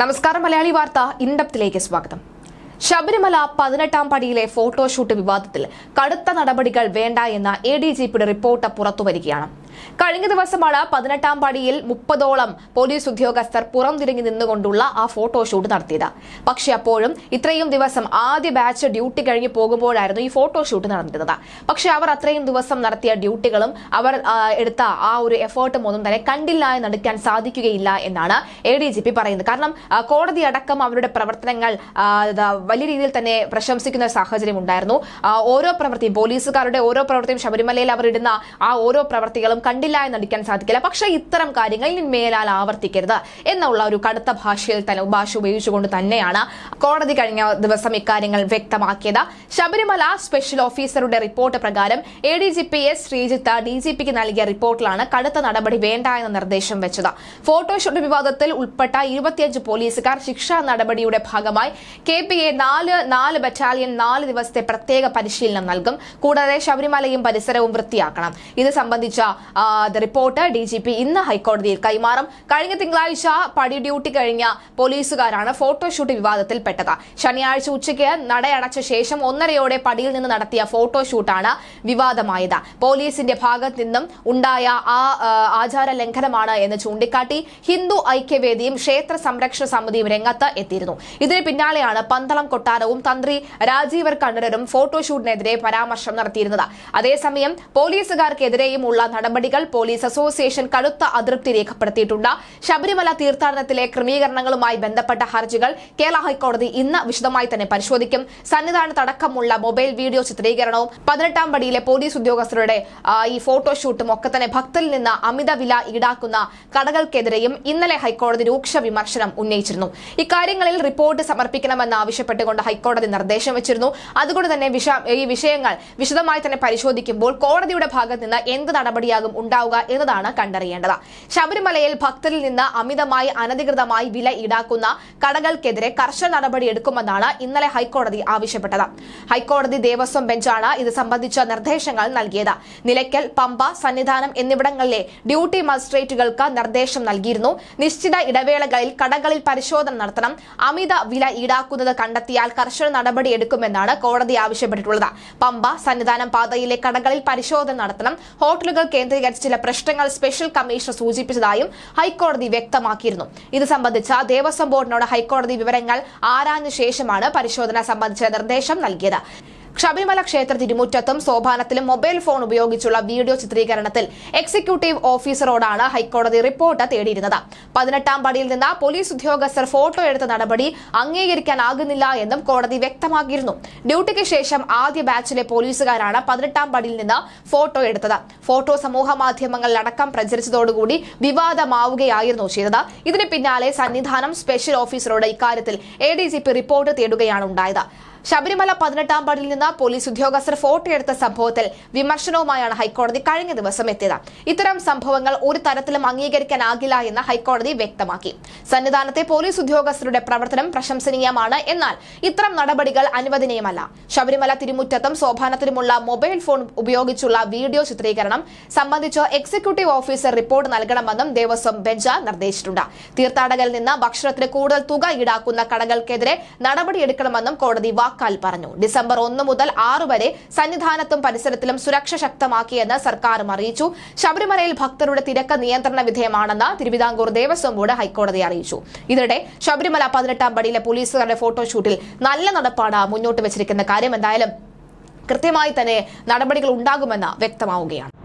നമസ്കാരം മലയാളി വാർത്ത ഇൻഡപ്തിലേക്ക് സ്വാഗതം ശബരിമല പതിനെട്ടാം പടിയിലെ ഫോട്ടോഷൂട്ട് വിവാദത്തിൽ കടുത്ത നടപടികൾ വേണ്ട എന്ന എ ഡി ജി പിയുടെ റിപ്പോർട്ട് പുറത്തുവരികയാണ് കഴിഞ്ഞ ദിവസമാണ് പതിനെട്ടാം പടിയിൽ മുപ്പതോളം പോലീസ് ഉദ്യോഗസ്ഥർ പുറംതിരിഞ്ഞു നിന്നുകൊണ്ടുള്ള ആ ഫോട്ടോഷൂട്ട് നടത്തിയത് പക്ഷേ അപ്പോഴും ഇത്രയും ദിവസം ആദ്യ ബാച്ച് ഡ്യൂട്ടി കഴിഞ്ഞ് പോകുമ്പോഴായിരുന്നു ഈ ഫോട്ടോഷൂട്ട് നടന്നിരുന്നത് പക്ഷേ അവർ അത്രയും ദിവസം നടത്തിയ ഡ്യൂട്ടികളും അവർ എടുത്ത ആ ഒരു എഫേർട്ടും ഒന്നും തന്നെ കണ്ടില്ല എന്ന് നടക്കാൻ സാധിക്കുകയില്ല എന്നാണ് എ ഡി ജി പി പറയുന്നത് കാരണം കോടതി അടക്കം അവരുടെ പ്രവർത്തനങ്ങൾ വലിയ രീതിയിൽ തന്നെ പ്രശംസിക്കുന്ന ഒരു സാഹചര്യം ഉണ്ടായിരുന്നു ഓരോ പ്രവൃത്തിയും പോലീസുകാരുടെ ഓരോ പ്രവൃത്തിയും ശബരിമലയിൽ അവരിടുന്ന ആ ഓരോ പ്രവൃത്തികളും കണ്ടില്ല എന്നടിക്കാൻ നടിക്കാൻ സാധിക്കില്ല പക്ഷേ ഇത്തരം കാര്യങ്ങൾ ഇനി മേലാൽ ആവർത്തിക്കരുത് എന്നുള്ള ഒരു കടുത്ത ഭാഷയിൽ തന്നെ ഭാഷ ഉപയോഗിച്ചുകൊണ്ട് തന്നെയാണ് കോടതി കഴിഞ്ഞ ദിവസം ഇക്കാര്യങ്ങൾ വ്യക്തമാക്കിയത് ശബരിമല സ്പെഷ്യൽ ഓഫീസറുടെ റിപ്പോർട്ട് പ്രകാരം A D G P S Sreejith D G പിക്ക് നൽകിയ റിപ്പോർട്ടിലാണ് കടുത്ത നടപടി വേണ്ട എന്ന നിർദ്ദേശം വെച്ചത് ഫോട്ടോഷൂട്ട് വിവാദത്തിൽ ഉൾപ്പെട്ട ഇരുപത്തിയഞ്ച് പോലീസുകാർ ശിക്ഷാ നടപടിയുടെ ഭാഗമായി കെ പി എ നാല് നാല് ബറ്റാലിയൻ നാല് ദിവസത്തെ പ്രത്യേക പരിശീലനം നൽകും കൂടാതെ ശബരിമലയും പരിസരവും വൃത്തിയാക്കണം ഇത് സംബന്ധിച്ച റിപ്പോർട്ട് ഡി ജി പി ഇന്ന് ഹൈക്കോടതിയിൽ കൈമാറും കഴിഞ്ഞ തിങ്കളാഴ്ച പടി ഡ്യൂട്ടി കഴിഞ്ഞ പോലീസുകാരാണ് ഫോട്ടോഷൂട്ട് വിവാദത്തിൽപ്പെട്ടത് ശനിയാഴ്ച ഉച്ചയ്ക്ക് നടയടച്ച ശേഷം ഒന്നരയോടെ പടിയിൽ നിന്ന് നടത്തിയ ഫോട്ടോഷൂട്ടാണ് വിവാദമായത് പോലീസിന്റെ ഭാഗത്ത് നിന്നും ഉണ്ടായ ആ ആചാര ലംഘനമാണ് എന്ന് ചൂണ്ടിക്കാട്ടി ഹിന്ദു ഐക്യവേദിയും ക്ഷേത്ര സംരക്ഷണ സമിതിയും രംഗത്ത് എത്തിയിരുന്നു ഇതിന് പിന്നാലെയാണ് പന്തളം കൊട്ടാരവും തന്ത്രി രാജീവർ കണ്ണരരും ഫോട്ടോഷൂട്ടിനെതിരെ പരാമർശം നടത്തിയിരുന്നത് അതേസമയം പോലീസുകാർക്കെതിരെയുമുള്ള നടപടി നടപടികൾ പോലീസ് അസോസിയേഷൻ കടുത്ത അതൃപ്തി രേഖപ്പെടുത്തിയിട്ടുണ്ട് ശബരിമല തീർത്ഥാടനത്തിലെ ക്രമീകരണങ്ങളുമായി ബന്ധപ്പെട്ട ഹർജികൾ കേരള ഹൈക്കോടതി ഇന്ന് വിശദമായി തന്നെ പരിശോധിക്കും സന്നിധാനത്തടക്കമുള്ള മൊബൈൽ വീഡിയോ ചിത്രീകരണവും പതിനെട്ടാം പടിയിലെ പോലീസ് ഉദ്യോഗസ്ഥരുടെ ഈ ഫോട്ടോഷൂട്ടും ഒക്കെ തന്നെ ഭക്തരിൽ നിന്ന് അമിത വില ഈടാക്കുന്ന കടകൾക്കെതിരെയും ഇന്നലെ ഹൈക്കോടതി രൂക്ഷ വിമർശനം ഉന്നയിച്ചിരുന്നു ഇക്കാര്യങ്ങളിൽ റിപ്പോർട്ട് സമർപ്പിക്കണമെന്ന് ആവശ്യപ്പെട്ടുകൊണ്ട് ഹൈക്കോടതി നിർദ്ദേശം വെച്ചിരുന്നു അതുകൊണ്ട് തന്നെ ഈ വിഷയങ്ങൾ വിശദമായി തന്നെ പരിശോധിക്കുമ്പോൾ കോടതിയുടെ ഭാഗത്ത് നിന്ന് എന്ത് നടപടിയാകും ഉണ്ടാവുക എന്നതാണ് കണ്ടറിയേണ്ടത് ശബരിമലയിൽ ഭക്തരിൽ നിന്ന് അമിതമായി അനധികൃതമായി വില ഈടാക്കുന്ന കടകൾക്കെതിരെ കർശന നടപടിയെടുക്കുമെന്നാണ് ഇന്നലെ ഹൈക്കോടതി ആവശ്യപ്പെട്ടത് ഹൈക്കോടതി ദേവസ്വം ബെഞ്ചാണ് ഇത് സംബന്ധിച്ച നിർദ്ദേശങ്ങൾ നൽകിയത് നിലയ്ക്കൽ പമ്പ സന്നിധാനം എന്നിവിടങ്ങളിലെ ഡ്യൂട്ടി മജിസ്ട്രേറ്റുകൾക്ക് നിർദ്ദേശം നൽകിയിരുന്നു നിശ്ചിത ഇടവേളകളിൽ കടകളിൽ പരിശോധന നടത്തണം അമിത വില ഈടാക്കുന്നത് കണ്ടെത്തിയാൽ കർശന നടപടിയെടുക്കുമെന്നാണ് കോടതി ആവശ്യപ്പെട്ടിട്ടുള്ളത് പമ്പ സന്നിധാനം പാതയിലെ കടകളിൽ പരിശോധന നടത്തണം ഹോട്ടലുകൾ കേന്ദ്ര കേന്ദ്രീകരിച്ച് ചില പ്രശ്നങ്ങൾ സ്പെഷ്യൽ കമ്മീഷൻ സൂചിപ്പിച്ചതായും ഹൈക്കോടതി വ്യക്തമാക്കിയിരുന്നു ഇത് സംബന്ധിച്ച ദേവസ്വം ബോർഡിനോട് ഹൈക്കോടതി വിവരങ്ങൾ ആരാഞ്ഞ ശേഷമാണ് പരിശോധന സംബന്ധിച്ച നിർദ്ദേശം നൽകിയത് ശബരിമല ക്ഷേത്ര തിരുമുറ്റത്തും സോപാനത്തിലും മൊബൈൽ ഫോൺ ഉപയോഗിച്ചുള്ള വീഡിയോ ചിത്രീകരണത്തിൽ എക്സിക്യൂട്ടീവ് ഓഫീസറോടാണ് ഹൈക്കോടതി റിപ്പോർട്ട് തേടിയിരുന്നത് പതിനെട്ടാം പടിയിൽ നിന്ന് പോലീസ് ഉദ്യോഗസ്ഥർ ഫോട്ടോ എടുത്ത നടപടി അംഗീകരിക്കാനാകുന്നില്ല എന്നും കോടതി വ്യക്തമാക്കിയിരുന്നു ഡ്യൂട്ടിക്ക് ശേഷം ആദ്യ ബാച്ചിലെ പോലീസുകാരാണ് പതിനെട്ടാം പടിയിൽ നിന്ന് ഫോട്ടോ എടുത്തത് ഫോട്ടോ സമൂഹ മാധ്യമങ്ങളിലടക്കം പ്രചരിച്ചതോടുകൂടി വിവാദമാവുകയായിരുന്നു ചെയ്തത് ഇതിന് പിന്നാലെ സന്നിധാനം സ്പെഷ്യൽ ഓഫീസറോട് ഇക്കാര്യത്തിൽ A D G P report തേടുകയാണ് ഉണ്ടായത് ശബരിമല പതിനെട്ടാം പടിയിൽ നിന്ന് പോലീസ് ഉദ്യോഗസ്ഥർ ഫോട്ടോയെടുത്ത സംഭവത്തിൽ വിമർശനവുമായാണ് ഹൈക്കോടതി കഴിഞ്ഞ ദിവസം എത്തിയത് ഇത്തരം സംഭവങ്ങൾ ഒരു തരത്തിലും അംഗീകരിക്കാനാകില്ല എന്ന് ഹൈക്കോടതി വ്യക്തമാക്കി സന്നിധാനത്തെ പോലീസ് ഉദ്യോഗസ്ഥരുടെ പ്രവർത്തനം പ്രശംസനീയമാണ് എന്നാൽ ഇത്തരം നടപടികൾ അനുവദനീയമല്ല ശബരിമല തിരുമുറ്റത്തും സോപാനത്തിലുമുള്ള മൊബൈൽ ഫോൺ ഉപയോഗിച്ചുള്ള വീഡിയോ ചിത്രീകരണം സംബന്ധിച്ച് എക്സിക്യൂട്ടീവ് ഓഫീസർ റിപ്പോർട്ട് നൽകണമെന്നും ദേവസ്വം ബെഞ്ച് നിർദ്ദേശിച്ചിട്ടുണ്ട് തീർത്ഥാടകരിൽ നിന്ന് ഭക്ഷണത്തിന് കൂടുതൽ തുക ഈടാക്കുന്ന കടകൾക്കെതിരെ നടപടിയെടുക്കണമെന്നും കോടതി വാക്കാൽ പറഞ്ഞു ഡിസംബർ ഒന്ന് മുതൽ ആറ് വരെ സന്നിധാനത്തും പരിസരത്തിലും സുരക്ഷ ശക്തമാക്കിയെന്ന് സർക്കാരും അറിയിച്ചു ശബരിമലയിൽ ഭക്തരുടെ തിരക്ക് നിയന്ത്രണ വിധേയമാണെന്ന് തിരുവിതാംകൂർ ദേവസ്വം ബോർഡ് ഹൈക്കോടതി അറിയിച്ചു ഇതിനിടെ ശബരിമല പതിനെട്ടാം പടിയിലെ പോലീസുകാരുടെ ഫോട്ടോഷൂട്ടിൽ നല്ല നടപ്പാണ് മുന്നോട്ട് വെച്ചിരിക്കുന്ന കാര്യം എന്തായാലും കൃത്യമായി തന്നെ നടപടികൾ ഉണ്ടാകുമെന്ന് വ്യക്തമാവുകയാണ്